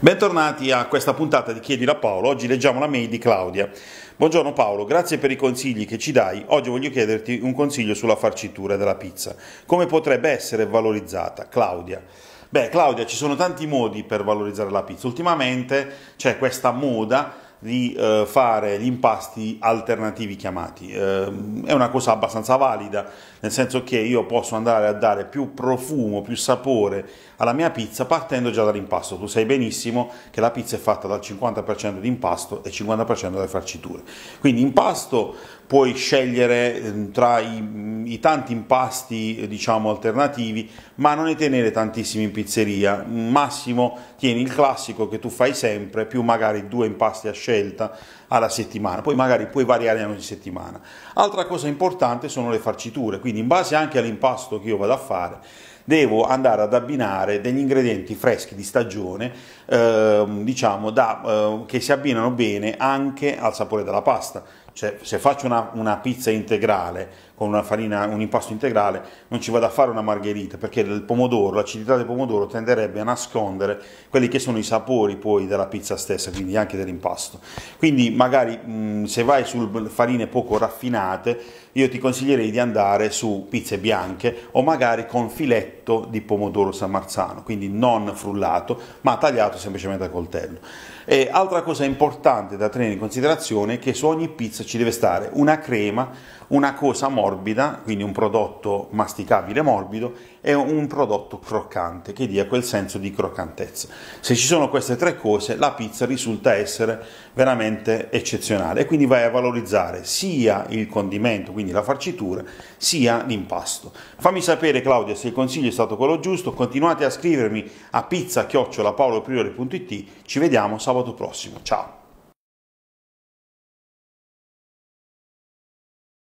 Bentornati a questa puntata di Chiedi a Paolo, oggi leggiamo la mail di Claudia. Buongiorno Paolo, grazie per i consigli che ci dai, oggi voglio chiederti un consiglio sulla farcitura della pizza, come potrebbe essere valorizzata? Claudia. Beh Claudia, ci sono tanti modi per valorizzare la pizza, ultimamente c'è questa moda di eh, fare gli impasti alternativi chiamati. Eh, è una cosa abbastanza valida, nel senso che io posso andare a dare più profumo, più sapore alla mia pizza partendo già dall'impasto. Tu sai benissimo che la pizza è fatta dal 50% di impasto e 50% dalle farciture. Quindi impasto puoi scegliere ehm, tra i, i tanti impasti eh, diciamo, alternativi ma non ne tenere tantissimi in pizzeria massimo tieni il classico che tu fai sempre più magari due impasti a scelta alla settimana poi magari puoi variare ogni settimana altra cosa importante sono le farciture quindi in base anche all'impasto che io vado a fare devo andare ad abbinare degli ingredienti freschi di stagione, eh, diciamo, da, eh, che si abbinano bene anche al sapore della pasta. Cioè, se faccio una, una pizza integrale con una farina, un impasto integrale, non ci vado a fare una margherita perché il pomodoro, l'acidità del pomodoro tenderebbe a nascondere quelli che sono i sapori poi della pizza stessa, quindi anche dell'impasto. Quindi magari mh, se vai su farine poco raffinate, io ti consiglierei di andare su pizze bianche o magari con filetto di pomodoro sammarzano, quindi non frullato, ma tagliato semplicemente a coltello. E altra cosa importante da tenere in considerazione è che su ogni pizza ci deve stare una crema, una cosa morta morbida, quindi un prodotto masticabile morbido, e un prodotto croccante, che dia quel senso di croccantezza. Se ci sono queste tre cose, la pizza risulta essere veramente eccezionale e quindi vai a valorizzare sia il condimento, quindi la farcitura, sia l'impasto. Fammi sapere Claudia se il consiglio è stato quello giusto, continuate a scrivermi a pizza ci vediamo sabato prossimo, ciao!